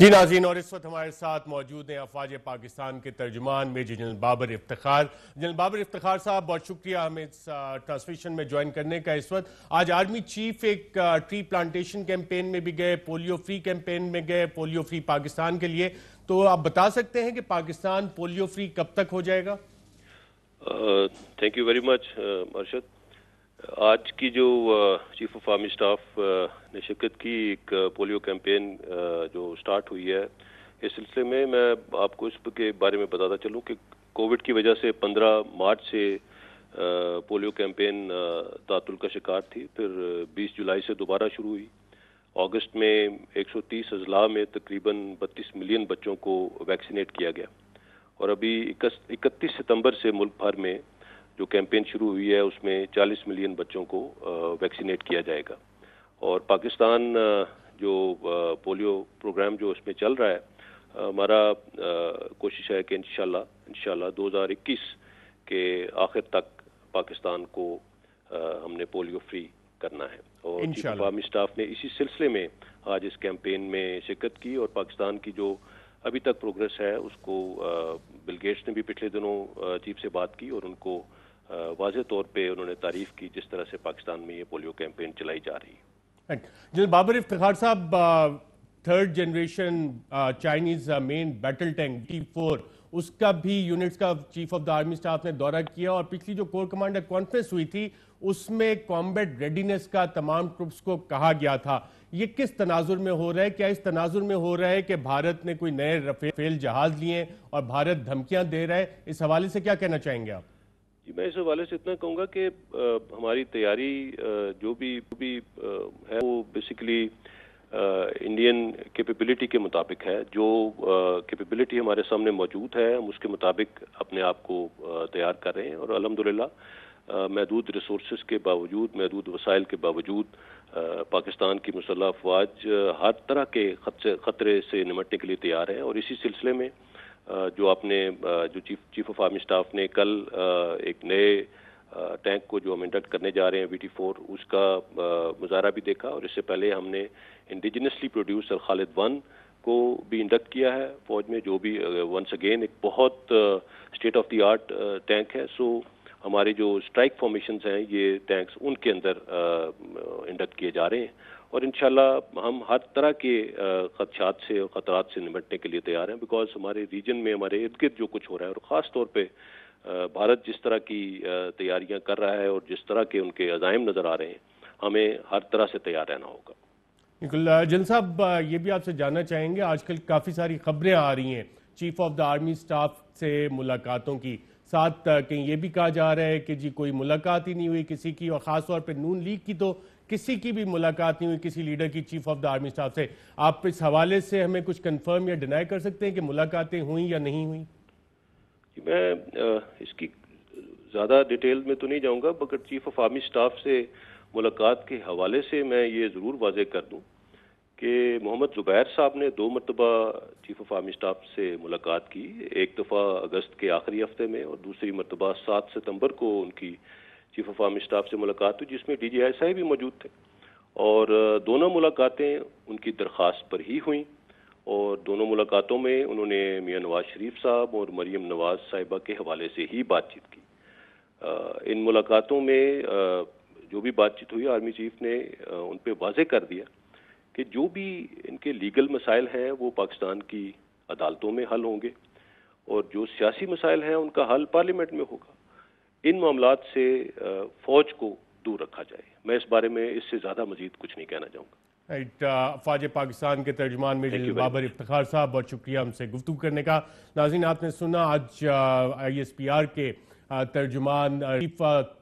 जी नाजीन और इस वक्त हमारे साथ मौजूद हैं अफवाज पाकिस्तान के तर्जुमान में जनरल बाबर इफ्तार जनरल बाबर इफ्तार साहब बहुत शुक्रिया हमें इस ट्रांसमिशन में ज्वाइन करने का इस वक्त आज आर्मी चीफ एक ट्री प्लांटेशन कैंपेन में भी गए पोलियो फ्री कैंपेन में गए पोलियो फ्री पाकिस्तान के लिए तो आप बता सकते हैं कि पाकिस्तान पोलियो फ्री कब तक हो जाएगा thank you very much Arshad आज की जो चीफ ऑफ आर्मी स्टाफ ने शिरकत की एक पोलियो कैंपेन जो स्टार्ट हुई है इस सिलसिले में मैं आपको इसके बारे में बताता चलूं कि कोविड की वजह से 15 मार्च से पोलियो कैंपेन तातुल का शिकार थी फिर 20 जुलाई से दोबारा शुरू हुई अगस्त में 130 अजला में तकरीबन 32 मिलियन बच्चों को वैक्सीनेट किया गया और अभी इकतीस सितंबर से मुल्क भर में जो कैंपेन शुरू हुई है उसमें 40 मिलियन बच्चों को वैक्सीनेट किया जाएगा और पाकिस्तान जो पोलियो प्रोग्राम जो उसमें चल रहा है हमारा कोशिश है कि इन इनशाला इक्कीस के आखिर तक पाकिस्तान को हमने पोलियो फ्री करना है और चीफ आर्मी स्टाफ ने इसी सिलसिले में आज इस कैंपेन में शिरकत की और पाकिस्तान की जो अभी तक प्रोग्रेस है उसको बिल गेट्स ने भी पिछले दिनों चीफ से बात की और उनको वाज तौर पर उन्होंने तारीफ की जिस तरह से पाकिस्तान में ये पोलियो कैंपेन चलाई जा रही है जनरल बाबर इफ्तार साहब third generation Chinese main battle tank T four उसका भी यूनिट्स का chief of the army staff ने दौरा किया और पिछली जो कोर कमांडर कॉन्फ्रेंस हुई थी उसमें कॉम्बैट रेडीनेस का तमाम ट्रुप्स को कहा गया था ये किस तनाजुर में हो रहा है क्या इस तनाजुर में हो रहा है कि भारत ने कोई नए रफेल जहाज लिए और भारत धमकियां दे रहा है इस हवाले से क्या कहना चाहेंगे आप जी मैं इस हवाले से इतना कहूँगा कि हमारी तैयारी जो भी जो भी है वो बेसिकली इंडियन कैपेबिलिटी के मुताबिक है जो कैपेबिलिटी हमारे सामने मौजूद है हम उसके मुताबिक अपने आप को तैयार कर रहे हैं और अलहमदिल्ला महदूद रिसोर्स के बावजूद महदूद वसाइल के बावजूद पाकिस्तान की मुसल्ह अफवाज हर तरह के खतरे से निमटने के लिए तैयार हैं और इसी सिलसिले में जो आपने जो chief chief of army staff ने कल एक नए टैंक को जो हम इंडक्ट करने जा रहे हैं वी टी फोर उसका मुजाहरा भी देखा और इससे पहले हमने इंडिजिनसली प्रोड्यूस खालिद वन को भी इंडक्ट किया है फौज में जो भी वंस अगेन एक बहुत state of the art tank है सो हमारे जो स्ट्राइक फॉर्मेशंस हैं ये टैंक्स उनके अंदर इंडक्ट किए जा रहे हैं और इन हम हर तरह के खदशात से और ख़तरात से निपटने के लिए तैयार हैं बिकॉज हमारे रीजन में हमारे इर्द गिर्द जो कुछ हो रहा है और ख़ास तौर पर भारत जिस तरह की तैयारियां कर रहा है और जिस तरह के उनके अजायम नज़र आ रहे हैं हमें हर तरह से तैयार रहना होगा बिल्कुल जल साहब ये भी आपसे जानना चाहेंगे आजकल काफ़ी सारी खबरें आ रही हैं chief of the army staff से मुलाकातों की साथ कहीं ये भी कहा जा रहा है कि जी कोई मुलाकात ही नहीं हुई किसी की और ख़ासतौर पर नून लीग की तो किसी की भी मुलाकात नहीं हुई किसी लीडर की chief of the army staff से आप इस हवाले से हमें कुछ कंफर्म या डिनाई कर सकते हैं कि मुलाकातें हुई या नहीं हुई मैं इसकी ज़्यादा डिटेल में तो नहीं जाऊंगा but chief of army staff से मुलाकात के हवाले से मैं ये ज़रूर वाजे कर दूं कि मोहम्मद ज़ुबैर साहब ने दो मरतबा चीफ ऑफ आर्मी स्टाफ से मुलाकात की एक दफ़ा अगस्त के आखिरी हफ्ते में और दूसरी मरतबा सात सितम्बर को उनकी चीफ ऑफ आर्मी स्टाफ से मुलाकात हुई जिसमें डी जी आई भी मौजूद थे और दोनों मुलाकातें उनकी दरख्वास्त पर ही हुई और दोनों मुलाकातों में उन्होंने मियाँ नवाज शरीफ साहब और मरीम नवाज साहिबा के हवाले से ही बातचीत की इन मुलाकातों में जो भी बातचीत हुई आर्मी चीफ ने उन पर वाजे कर दिया कि जो भी इनके लीगल मसाइल हैं वो पाकिस्तान की अदालतों में हल होंगे और जो सियासी मसाइल हैं उनका हल पार्लियामेंट में होगा इन मामला से फौज को दूर रखा जाए मैं इस बारे में इससे ज़्यादा मजीद कुछ नहीं कहना चाहूंगा राइट अफवाज पाकिस्तान के तर्जमान में बाबर इफ्तार साहब बहुत शुक्रिया हमसे गुफ्तु करने का नाजीन आपने सुना आज आई एस पी आर के तर्जुमान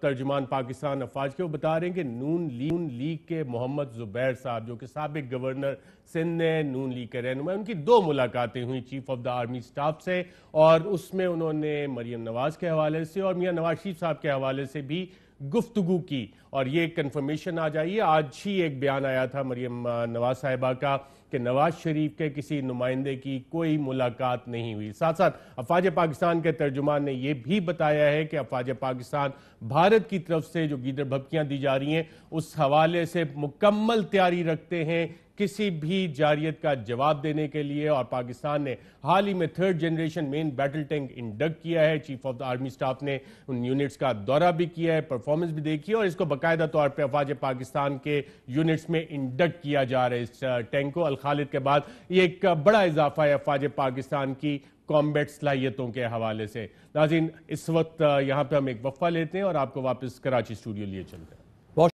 तर्जुमान पाकिस्तान अफवाज के वो बता रहे हैं कि नून लीग नून लीग के मोहम्मद जुबैर साहब जो कि सबक गवर्नर सिंध ने नून लीग के रहनमाय उनकी दो मुलाकातें हुई chief of the army staff से और उसमें उन्होंने मरीम नवाज के हवाले से और मियाँ नवाज शरीफ साहब के हवाले से भी गुफ्तगु की और ये कन्फर्मेशन आ जाइए आज ही एक बयान आया था मरीम नवाज साहिबा का कि नवाज शरीफ के किसी नुमाइंदे की कोई मुलाकात नहीं हुई साथ साथ अफवाज पाकिस्तान के तर्जुमान ने यह भी बताया है कि अफवाज पाकिस्तान भारत की तरफ से जो गीदर भपकियां दी जा रही हैं उस हवाले से मुकम्मल तैयारी रखते हैं किसी भी जारियत का जवाब देने के लिए और पाकिस्तान ने हाल ही में third generation main battle tank induct किया है chief of the army staff ने उन यूनिट्स का दौरा भी किया है परफॉर्मेंस भी देखी है और इसको बाकायदा तौर पर अफवाज पाकिस्तान के यूनिट्स में इंडक्ट किया जा रहा है इस टैंक को खालिद के बाद ये एक बड़ा इजाफा है अफवाज पाकिस्तान की कॉम्बैट सलाहियतों के हवाले से नाजिन इस वक्त यहाँ पर हम एक वफ़ा लेते हैं और आपको वापस कराची स्टूडियो लिए चलते हैं